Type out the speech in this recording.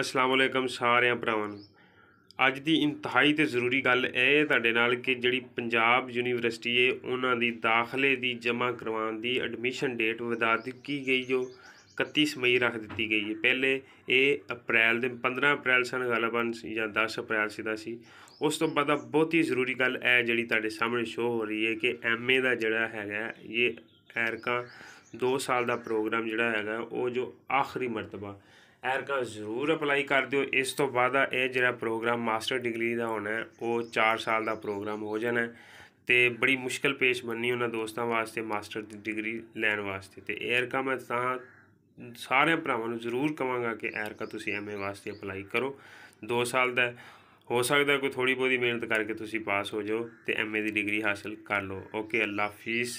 ਅਸਲਾਮ ਅਲੈਕਮ ਸਾਰਿਆਂ ਭਰਾਵਾਂ ਨੂੰ ਅੱਜ ਦੀ ਇੰਤਹਾਈ ਤੇ ਜ਼ਰੂਰੀ ਗੱਲ ਇਹ ਤੁਹਾਡੇ ਨਾਲ ਕਿ ਜਿਹੜੀ ਪੰਜਾਬ ਯੂਨੀਵਰਸਿਟੀ ਹੈ ਉਹਨਾਂ ਦੀ ਦਾਖਲੇ ਦੀ ਜਮ੍ਹਾਂ ਕਰਵਾਉਣ ਦੀ ਐਡਮਿਸ਼ਨ ਡੇਟ ਵਧਾ ਦਿੱਤੀ ਗਈ ਜੋ 31 ਮਈ ਰੱਖ ਦਿੱਤੀ ਗਈ ਹੈ ਪਹਿਲੇ ਇਹ ਅਪ੍ਰੈਲ ਦੇ 15 ਅਪ੍ਰੈਲ ਸਨ ਗਲਬਨ ਜਾਂ 10 ਅਪ੍ਰੈਲ ਸੀਦਾ ਸੀ ਉਸ ਤੋਂ ਬਾਅਦ ਬਹੁਤ ਹੀ ਜ਼ਰੂਰੀ ਗੱਲ ਇਹ ਜਿਹੜੀ ਤੁਹਾਡੇ ਸਾਹਮਣੇ ਸ਼ੋਅ ਹੋ ਰਹੀ ਹੈ ਕਿ ਐਮਏ ਦਾ ਜਿਹੜਾ ਹੈਗਾ ਇਹ ਐਰਕਾ 2 ਸਾਲ ਦਾ ਪ੍ਰੋਗਰਾਮ ਜਿਹੜਾ ਹੈਗਾ ਉਹ ਜੋ ਆਖਰੀ ਮਰਤਬਾ ਐਰਕਾ ਜ਼ਰੂਰ ਅਪਲਾਈ ਕਰ ਦਿਓ ਇਸ ਤੋਂ ਬਾਅਦ ਇਹ ਜਿਹੜਾ ਪ੍ਰੋਗਰਾਮ ਮਾਸਟਰ ਡਿਗਰੀ ਦਾ ਹੋਣਾ ਉਹ 4 ਸਾਲ ਦਾ ਪ੍ਰੋਗਰਾਮ ਹੋ ਜਾਣਾ ਤੇ ਬੜੀ ਮੁਸ਼ਕਲ ਪੇਸ਼ ਬੰਨੀ ਉਹਨਾਂ ਦੋਸਤਾਂ ਵਾਸਤੇ ਮਾਸਟਰ ਦੀ ਡਿਗਰੀ ਲੈਣ ਵਾਸਤੇ ਤੇ ਐਰਕਾ ਮੈਂ ਤਾਂ ਸਾਰੇ ਭਰਾਵਾਂ ਨੂੰ ਜ਼ਰੂਰ ਕਵਾਂਗਾ ਕਿ ਐਰਕਾ ਤੁਸੀਂ ਐਮਏ ਵਾਸਤੇ ਅਪਲਾਈ ਕਰੋ 2 ਸਾਲ ਦਾ ਹੋ ਸਕਦਾ ਕੋਈ ਥੋੜੀ ਬੋਦੀ ਮਿਹਨਤ ਕਰਕੇ ਤੁਸੀਂ ਪਾਸ ਹੋ ਜਾਓ ਤੇ ਐਮਏ ਦੀ ਡਿਗਰੀ ਹਾਸਲ ਕਰ ਲਓ ਓਕੇ ਅੱਲਾ ਹਾਫਿਜ਼